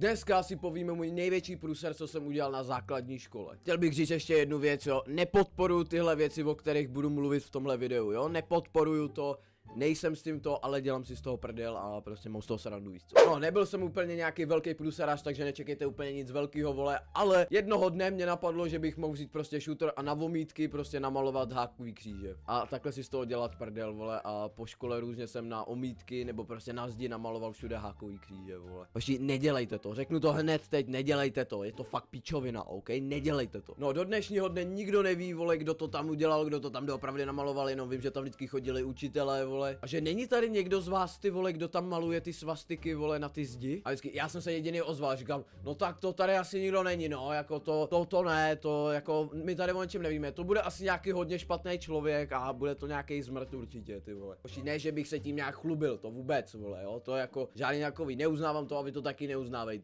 Dneska si povíme můj největší průser, co jsem udělal na základní škole. Chtěl bych říct ještě jednu věc, jo. Nepodporuju tyhle věci, o kterých budu mluvit v tomhle videu, jo. Nepodporuju to, nejsem s tímto, ale dělám si z toho prdel a prostě mám z toho srandu víc. No, nebyl jsem úplně nějaký velký průsarař, takže nečekejte úplně nic velkého vole, ale jednoho dne mě napadlo, že bych mohl vzít prostě shooter a na vomítky prostě namalovat hákový kříže. A takhle si z toho dělat prdel vole a po škole různě jsem na omítky nebo prostě na zdi namaloval všude hákový kříže vole. Vaši, nedělejte to, řeknu to hned teď, nedělejte to, je to fakt pičovina, ok, nedělejte to. No, do dnešního dne nikdo neví vole, kdo to tam udělal, kdo to tam doopravdy namaloval, jenom vím, že tam vždycky chodili učitelé vole vole. A že není tady někdo z vás, ty vole, kdo tam maluje ty svastiky, vole, na ty zdi. A vždycky, já jsem se jediný ozval, říkám, no tak to tady asi nikdo není, no, jako to, to, to ne, to, jako, my tady o něčem nevíme. To bude asi nějaký hodně špatný člověk a bude to nějaký zmrt určitě, ty vole. Poši, ne, že bych se tím nějak chlubil, to vůbec, vole, jo, to jako žádný nějakový, neuznávám to a vy to taky neuznávejte.